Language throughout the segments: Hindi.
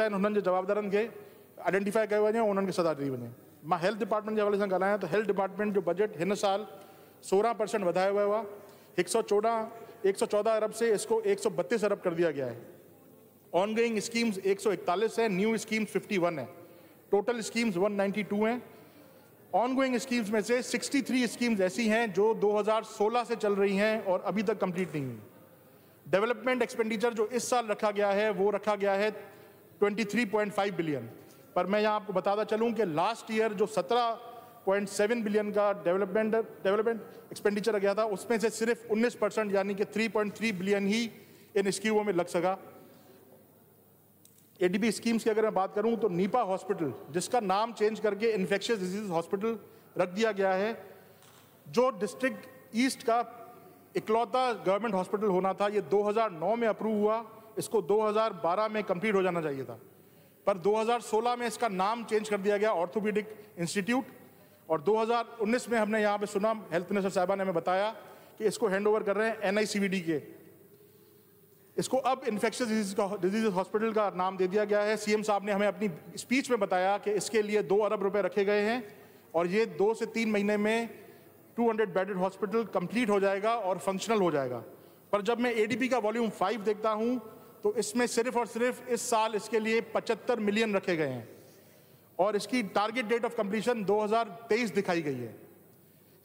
आहिनि हुननि जे जवाबदारनि खे आइडेंटिफाए कयो वञे उन्हनि खे सज़ा ॾिनी वञे मां हेल्थ डिपार्टमेंट जे हवाले सां ॻाल्हायां त हेल्थ डिपार्टमेंट जो बजट हिन साल सोरहं परसेंट वधायो वियो आहे हिकु सौ चोॾहं एक सौ चौदह अरब से इसको एक सौ बत्तीस अरब कर दिया गया है ऑन गोइंग स्कीम्स एक सौ इकतालीस है न्यू स्कीम्स फिफ्टी वन है total schemes one ninety two हैं ऑन गोइंग स्कीम्स में से सिक्सटी थ्री स्कीम्स ऐसी हैं जो दो हज़ार सोलह से चल रही हैं और अभी तक कंप्लीट नहीं हुई डेवलपमेंट एक्सपेंडिचर जो इस साल रखा गया है वो रखा गया है 23.5 बिलियन पर मैं यहाँ आपको बताता चलूँ कि लास्ट ईयर जो 17.7 बिलियन का डेवलपमेंट डेवलपमेंट एक्सपेंडिचर गया था उसमें से सिर्फ 19 परसेंट यानी कि 3.3 बिलियन ही इन स्कीमों में लग सका एडीबी स्कीम्स की अगर मैं बात करूँ तो नीपा हॉस्पिटल जिसका नाम चेंज करके इन्फेक्शियस डिजीज हॉस्पिटल रख दिया गया है जो डिस्ट्रिक्ट ईस्ट का इकलौता गवर्नमेंट हॉस्पिटल होना था ये 2009 में अप्रूव हुआ इसको 2012 में कंप्लीट हो जाना चाहिए था पर 2016 में इसका नाम चेंज कर दिया गया ऑर्थोपेडिक इंस्टीट्यूट और 2019 में हमने यहाँ पे सुना हेल्थ मिनिस्टर साहबा ने हमें बताया कि इसको हैंड ओवर कर रहे हैं एन के इसको अब इन्फेक्शन डिजीज का डिजीज हॉस्पिटल का नाम दे दिया गया है सीएम साहब ने हमें अपनी स्पीच में बताया कि इसके लिए दो अरब रुपए रखे गए हैं और ये दो से तीन महीने में 200 बेडेड हॉस्पिटल कंप्लीट हो जाएगा और फंक्शनल हो जाएगा पर जब मैं एडीपी का वॉल्यूम फाइव देखता हूँ तो इसमें सिर्फ और सिर्फ इस साल इसके लिए 75 मिलियन रखे गए हैं और इसकी टारगेट डेट ऑफ कंप्लीशन 2023 दिखाई गई है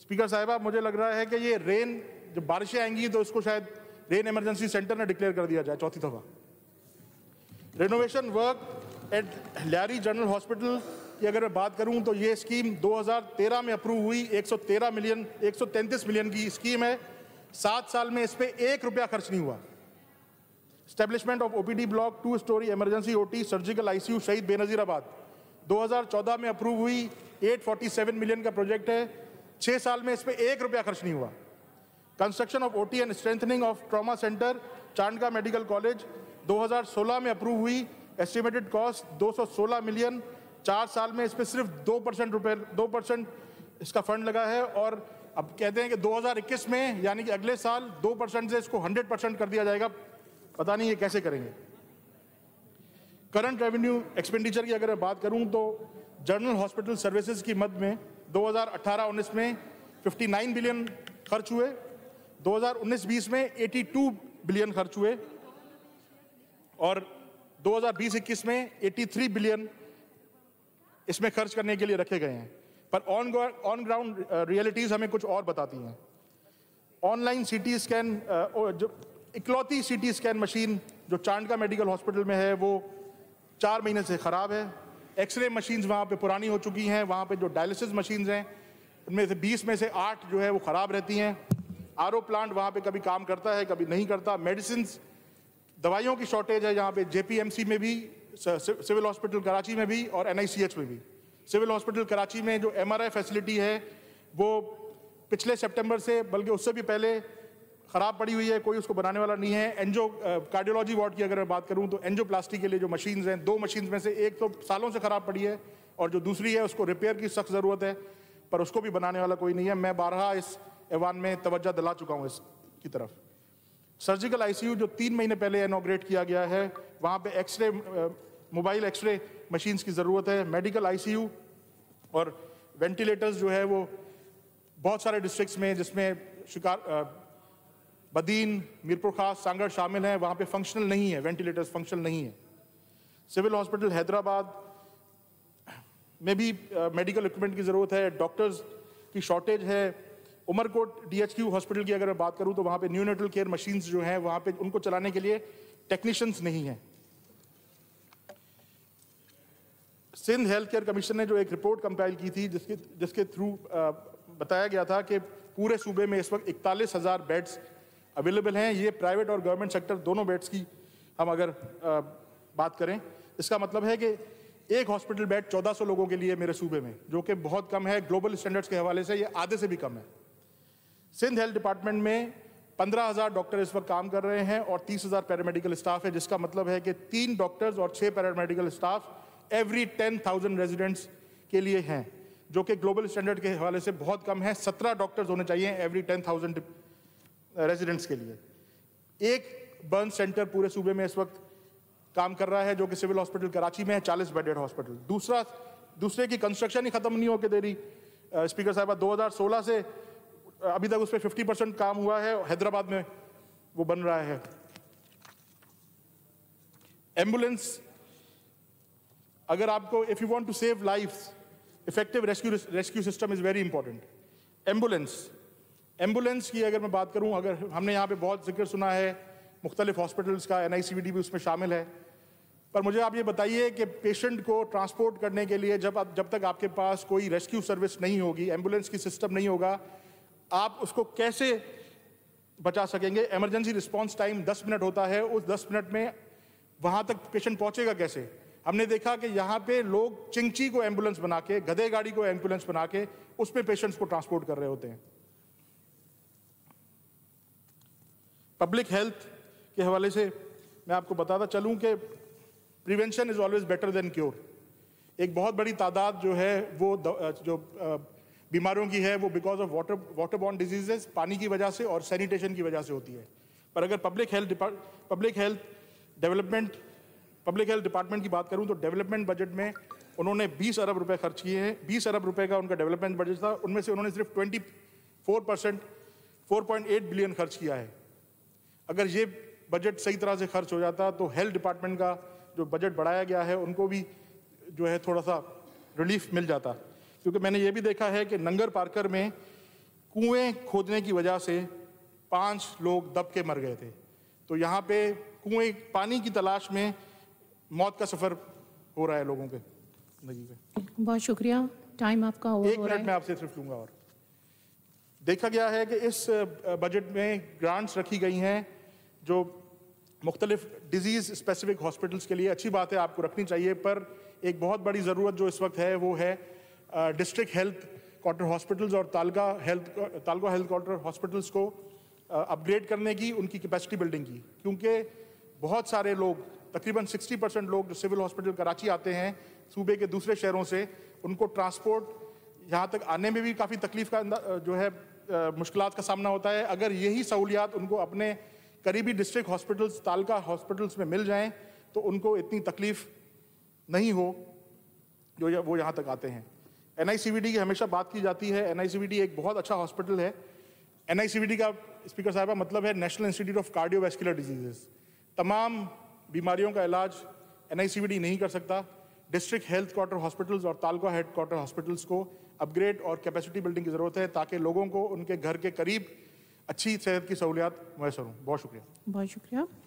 स्पीकर साहिबा मुझे लग रहा है कि ये रेन जब बारिशें आएंगी तो इसको शायद रेन इमरजेंसी सेंटर में डिक्लेयर कर दिया जाए चौथी दफा renovation work at Lyari general hospital की अगर मैं बात करूं तो ये स्कीम 2013 में अप्रूव हुई 113 मिलियन 133 मिलियन की स्कीम है सात साल में इस पर एक रुपया खर्च नहीं हुआ establishment of OPD block two storey emergency OT surgical ICU Shaheed Benazirabad 2014 में अप्रूव हुई 847 मिलियन का प्रोजेक्ट है छः साल में इस पर एक रुपया खर्च नहीं हुआ construction of OT and strengthening of trauma centre Chandka medical college 2016 में अप्रूव हुई एस्टिमेटेड कॉस्ट 216 मिलियन चार साल में इस पर सिर्फ दो परसेंट रुपये दो परसेंट इसका फंड लगा है और अब कहते हैं कि 2021 में यानी कि अगले साल दो परसेंट से इसको 100 परसेंट कर दिया जाएगा पता नहीं ये कैसे करेंगे करंट रेवेन्यू एक्सपेंडिचर की अगर मैं बात करूं तो जनरल हॉस्पिटल सर्विसेज की मद में 2018-19 में 59 बिलियन खर्च हुए 2019-20 में 82 बिलियन खर्च हुए और 2020-21 में 83 बिलियन इसमें खर्च करने के लिए रखे गए हैं पर ऑन ऑन ग्राउंड रियलिटीज़ हमें कुछ और बताती हैं ऑनलाइन सीटी स्कैन जो इकलौती टी स्कैन मशीन जो चांडका का मेडिकल हॉस्पिटल में है वो चार महीने से ख़राब है एक्सरे मशीन्स वहाँ पे पुरानी हो चुकी हैं वहाँ पे जो डायलिसिस मशीन्स हैं उनमें से 20 में से आठ जो है वो ख़राब रहती हैं आर प्लांट वहाँ पे कभी काम करता है कभी नहीं करता मेडिसिन दवाइयों की शॉर्टेज है यहाँ पे सी में भी सिविल हॉस्पिटल कराची में भी और एच में भी सिविल हॉस्पिटल कराची में जो आई फैसिलिटी है वो पिछले सेप्टेम्बर से बल्कि उससे भी पहले ख़राब पड़ी हुई है कोई उसको बनाने वाला नहीं है एनजो कार्डियोलॉजी वार्ड की अगर मैं बात करूँ तो एनजो प्लास्टिक के लिए जो मशीन्स हैं दो मशीन्स में से एक तो सालों से ख़राब पड़ी है और जो दूसरी है उसको रिपेयर की सख्त ज़रूरत है पर उसको भी बनाने वाला कोई नहीं है मैं बारह इस ऐवान में तवज्जा दिला चुका हूँ इसकी तरफ सर्जिकल आईसीयू जो तीन महीने पहले इनोग्रेट किया गया है वहाँ पे एक्सरे मोबाइल एक्सरे मशीन्स की ज़रूरत है मेडिकल आईसीयू और वेंटिलेटर्स जो है वो बहुत सारे डिस्ट्रिक्ट्स में जिसमें शिकार बदीन मीरपुर खास सांगड़ शामिल हैं वहाँ पे फंक्शनल नहीं है वेंटिलेटर्स फंक्शनल नहीं है सिविल हॉस्पिटल हैदराबाद में भी मेडिकल इक्विपमेंट की ज़रूरत है डॉक्टर्स की शॉर्टेज है उमरकोट डी हॉस्पिटल की अगर मैं बात करूँ तो वहाँ पे न्यूनेटल केयर मशीन्स जो हैं वहाँ पे उनको चलाने के लिए टेक्नीशियंस नहीं हैं सिंध हेल्थ केयर कमीशन ने जो एक रिपोर्ट कंपाइल की थी जिसके जिसके थ्रू बताया गया था कि पूरे सूबे में इस वक्त इकतालीस हज़ार बेड्स अवेलेबल हैं ये प्राइवेट और गवर्नमेंट सेक्टर दोनों बेड्स की हम अगर आ, बात करें इसका मतलब है कि एक हॉस्पिटल बेड 1400 लोगों के लिए मेरे सूबे में जो कि बहुत कम है ग्लोबल स्टैंडर्ड्स के हवाले से ये आधे से भी कम है सिंध हेल्थ डिपार्टमेंट में 15,000 डॉक्टर इस वक्त काम कर रहे हैं और 30,000 पैरामेडिकल स्टाफ है जिसका मतलब है कि तीन डॉक्टर्स और छः पैरामेडिकल स्टाफ एवरी 10,000 रेजिडेंट्स के लिए हैं जो कि ग्लोबल स्टैंडर्ड के हवाले से बहुत कम है सत्रह डॉक्टर्स होने चाहिए एवरी टेन थाउजेंड रेजिडेंट्स के लिए एक बर्न सेंटर पूरे सूबे में इस वक्त काम कर रहा है जो कि सिविल हॉस्पिटल कराची में है चालीस बेडेड हॉस्पिटल दूसरा दूसरे की कंस्ट्रक्शन ही खत्म नहीं होकर दे रही स्पीकर साहब 2016 से अभी तक उस पर फिफ्टी परसेंट काम हुआ है हैदराबाद में वो बन रहा है एम्बुलेंस अगर आपको if you want to save life effective rescue rescue system is very important ambulance ambulance की अगर मैं बात करूं अगर हमने यहाँ पे बहुत जिक्र सुना है मुख्तलिफ हॉस्पिटल्स का एन भी उसमें शामिल है पर मुझे आप ये बताइए कि पेशेंट को ट्रांसपोर्ट करने के लिए जब जब तक आपके पास कोई रेस्क्यू सर्विस नहीं होगी एम्बुलेंस की सिस्टम नहीं होगा आप उसको कैसे बचा सकेंगे इमरजेंसी रिस्पांस टाइम 10 मिनट होता है उस 10 मिनट में वहाँ तक पेशेंट पहुँचेगा कैसे हमने देखा कि यहाँ पे लोग चिंची को एम्बुलेंस बना के गधे गाड़ी को एम्बुलेंस बना के उसमें पेशेंट्स को ट्रांसपोर्ट कर रहे होते हैं पब्लिक हेल्थ के हवाले से मैं आपको बताता चलूँ कि prevention is always better than cure एक बहुत बड़ी तादाद जो है वो जो बीमारियों की है वो बिकॉज ऑफ वाटर वाटर बॉन्ड डिजीजेस पानी की वजह से और सैनिटेशन की वजह से होती है पर अगर public health public health development public health department की बात करूं तो डेवलपमेंट बजट में उन्होंने 20 अरब रुपए खर्च किए हैं 20 अरब रुपए का उनका डेवलपमेंट बजट था उनमें से उन्होंने सिर्फ 24 परसेंट फोर बिलियन खर्च किया है अगर ये बजट सही तरह से खर्च हो जाता तो हेल्थ डिपार्टमेंट का जो बजट बढ़ाया गया है उनको भी जो है थोड़ा सा रिलीफ मिल जाता क्योंकि मैंने ये भी देखा है कि नंगर पार्कर में कुएं खोदने की वजह से पांच लोग दब के मर गए थे तो यहाँ पे कुएं पानी की तलाश में मौत का सफ़र हो रहा है लोगों के जिंदगी बहुत शुक्रिया टाइम आपका एक मिनट में आपसे सिर्फ लूंगा और देखा गया है कि इस बजट में ग्रांट्स रखी गई हैं जो मुख्तलिफ डिजीज़ स्पेसिफिक हॉस्पिटल्स के लिए अच्छी बात है आपको रखनी चाहिए पर एक बहुत बड़ी ज़रूरत जो इस वक्त है वो है डिस्ट्रिक्ट हेल्थ क्वार्टर हॉस्पिटल्स और taluka health taluka health quarter hospitals को अपग्रेड करने की उनकी कैपेसिटी बिल्डिंग की क्योंकि बहुत सारे लोग तकरीबन 60 परसेंट लोग जो सिविल हॉस्पिटल कराची आते हैं सूबे के दूसरे शहरों से उनको ट्रांसपोर्ट यहाँ तक आने में भी काफ़ी तकलीफ का जो है मुश्किल का सामना होता है अगर यही सहूलियात उनको अपने करीबी डिस्ट्रिक्ट हॉस्पिटल्स तालका हॉस्पिटल्स में मिल जाएं तो उनको इतनी तकलीफ नहीं हो जो या, वो यहाँ तक आते हैं एन की हमेशा बात की जाती है एन एक बहुत अच्छा हॉस्पिटल है एन का स्पीकर साहब मतलब है national institute of cardiovascular diseases तमाम बीमारियों का इलाज एन नहीं कर सकता डिस्ट्रिक्ट हेल्थ क्वार्टर हॉस्पिटल्स और तालका हेड क्वार्टर हॉस्पिटल्स को अपग्रेड और कैपेसिटी बिल्डिंग की ज़रूरत है ताकि लोगों को उनके घर के करीब अच्छी सेहत की सहूलियात मैसर हों बहुत शुक्रिया बहुत शुक्रिया